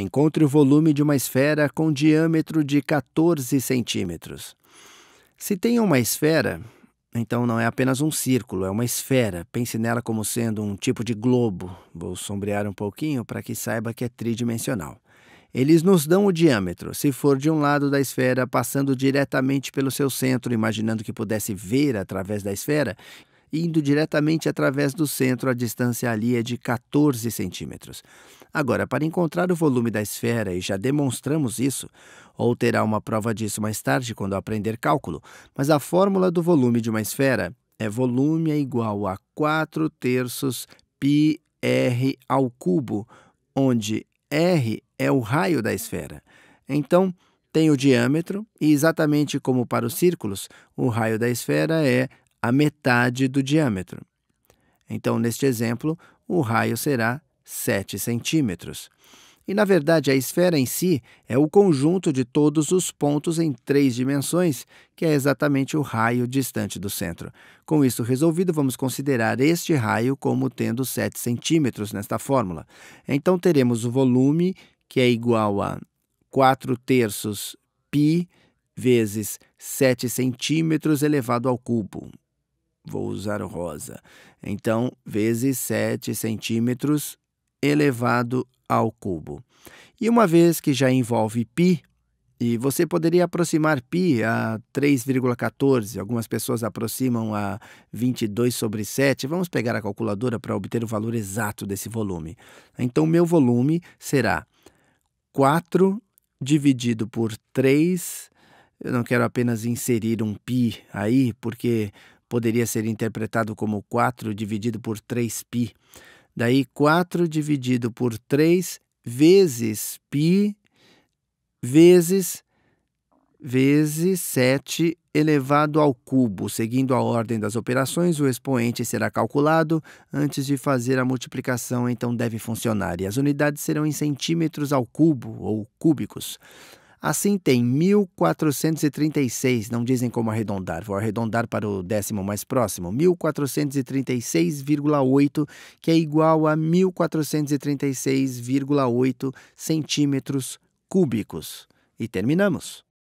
encontre o volume de uma esfera com diâmetro de 14 centímetros. Se tem uma esfera, então não é apenas um círculo, é uma esfera. Pense nela como sendo um tipo de globo. Vou sombrear um pouquinho para que saiba que é tridimensional. Eles nos dão o diâmetro, se for de um lado da esfera, passando diretamente pelo seu centro, imaginando que pudesse ver através da esfera, indo diretamente através do centro, a distância ali é de 14 centímetros. Agora, para encontrar o volume da esfera, e já demonstramos isso, ou terá uma prova disso mais tarde quando aprender cálculo, mas a fórmula do volume de uma esfera é volume é igual a 4 terços pi r ao cubo, onde r é o raio da esfera. Então, tem o diâmetro e, exatamente como para os círculos, o raio da esfera é a metade do diâmetro. Então, neste exemplo, o raio será 7 centímetros. E, na verdade, a esfera em si é o conjunto de todos os pontos em três dimensões, que é exatamente o raio distante do centro. Com isso resolvido, vamos considerar este raio como tendo 7 centímetros nesta fórmula. Então, teremos o volume, que é igual a 4 terços π vezes 7 centímetros elevado ao cubo, vou usar o rosa. Então, vezes 7 centímetros elevado ao cubo. E uma vez que já envolve π, e você poderia aproximar π a 3,14, algumas pessoas aproximam a 22 sobre 7. Vamos pegar a calculadora para obter o valor exato desse volume. Então, meu volume será 4 dividido por 3. Eu não quero apenas inserir um π aí, porque poderia ser interpretado como 4 dividido por 3π. Daí, 4 dividido por 3 vezes π vezes vezes 7 elevado ao cubo. Seguindo a ordem das operações, o expoente será calculado antes de fazer a multiplicação, então deve funcionar. E as unidades serão em centímetros ao cubo ou cúbicos. Assim tem 1436, não dizem como arredondar, vou arredondar para o décimo mais próximo, 1436,8, que é igual a 1436,8 centímetros cúbicos. E terminamos.